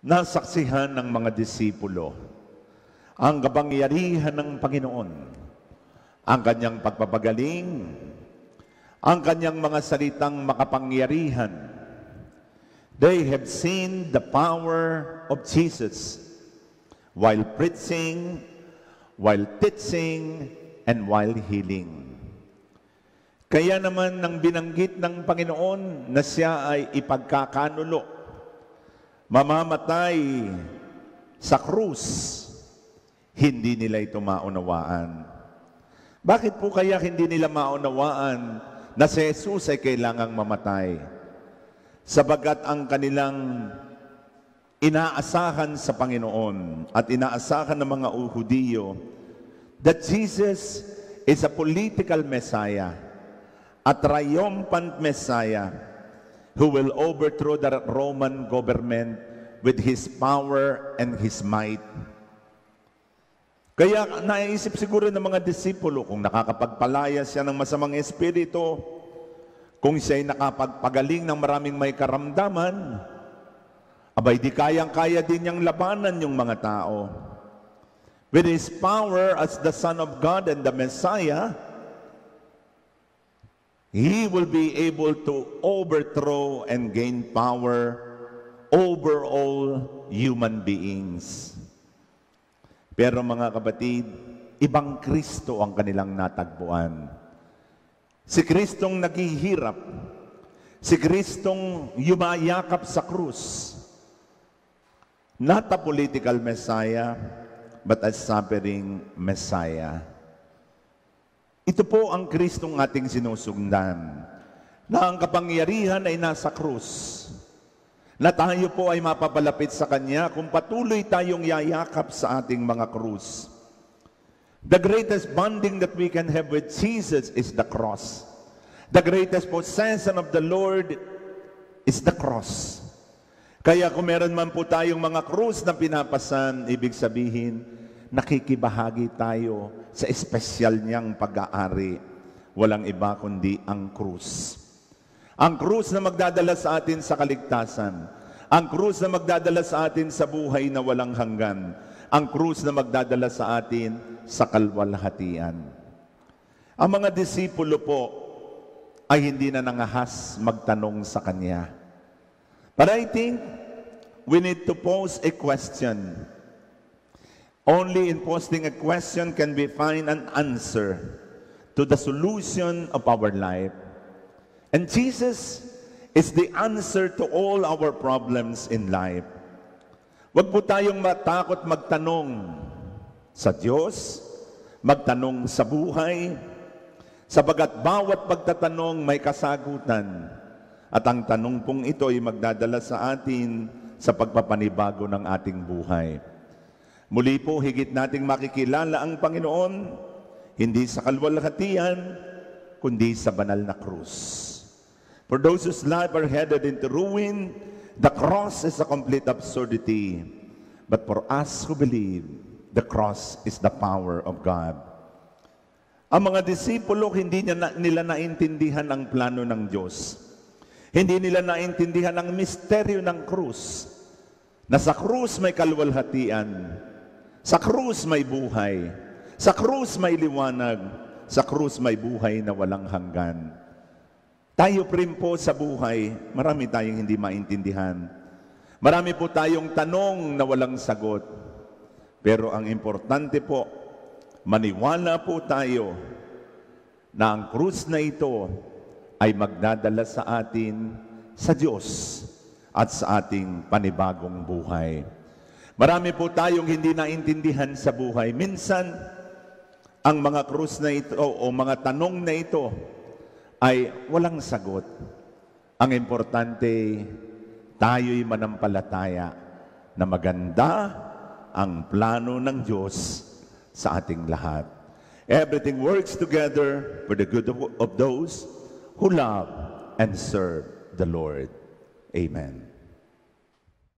nasaksihan ng mga disipulo ang kapangyarihan ng Panginoon, ang kanyang pagpapagaling, ang kanyang mga salitang makapangyarihan. They have seen the power of Jesus while preaching, while teaching, and while healing. Kaya naman nang binanggit ng Panginoon na siya ay ipagkakanulo mamamatay sa krus, hindi nila ito maunawaan. Bakit po kaya hindi nila maunawaan na si Jesus ay kailangang mamatay? Sabagat ang kanilang inaasahan sa Panginoon at inaasahan ng mga Uhudiyo that Jesus is a political Messiah, a triumphant Messiah, who will overthrow the Roman government with his power and his might. Kaya naisip siguro ng mga disipulo kung nakakapagpalaya siya ng masamang espiritu, kung siya'y nakapagpagaling ng maraming may karamdaman, abay di kayang-kaya din niyang labanan yung mga tao. With His power as the Son of God and the Messiah, he will be able to overthrow and gain power over all human beings. Pero mga kapatid, ibang Kristo ang kanilang natagpuan. Si Kristong naghihirap, si Kristong yumayakap sa krus, not a political Messiah, but a suffering Messiah. Ito po ang Kristong ating sinusundan, na ang kapangyarihan ay nasa krus, na tayo po ay mapapalapit sa Kanya kung patuloy tayong yayakap sa ating mga krus. The greatest bonding that we can have with Jesus is the cross. The greatest possession of the Lord is the cross. Kaya kung meron man po tayong mga krus na pinapasan, ibig sabihin, nakikibahagi tayo sa espesyal niyang pag-aari. Walang iba kundi ang krus. Ang krus na magdadala sa atin sa kaligtasan. Ang krus na magdadala sa atin sa buhay na walang hanggan. Ang krus na magdadala sa atin sa kalwalhatian. Ang mga disipulo po ay hindi na nangahas magtanong sa Kanya. But I think we need to pose a question Only in posting a question can we find an answer to the solution of our life. And Jesus is the answer to all our problems in life. Huwag po tayong matakot magtanong sa Diyos, magtanong sa buhay, sabagat bawat pagtatanong may kasagutan. At ang tanong pong ito ay magdadala sa atin sa pagpapanibago ng ating buhay. Muli po, higit nating makikilala ang Panginoon, hindi sa kalwalhatian, kundi sa banal na krus. For those whose lives are headed into ruin, the cross is a complete absurdity. But for us who believe, the cross is the power of God. Ang mga disipulo, hindi nila naintindihan ang plano ng Diyos. Hindi nila naintindihan ang misteryo ng krus. Na sa krus may kalwalhatian sa krus may buhay. Sa krus may liwanag. Sa krus may buhay na walang hanggan. Tayo rin po sa buhay, marami tayong hindi maintindihan. Marami po tayong tanong na walang sagot. Pero ang importante po, maniwala po tayo na ang krus na ito ay magdadala sa atin sa Diyos at sa ating panibagong buhay. Marami po tayong hindi naintindihan sa buhay. Minsan, ang mga krus na ito o mga tanong na ito ay walang sagot. Ang importante, tayo'y manampalataya na maganda ang plano ng Diyos sa ating lahat. Everything works together for the good of, of those who love and serve the Lord. Amen.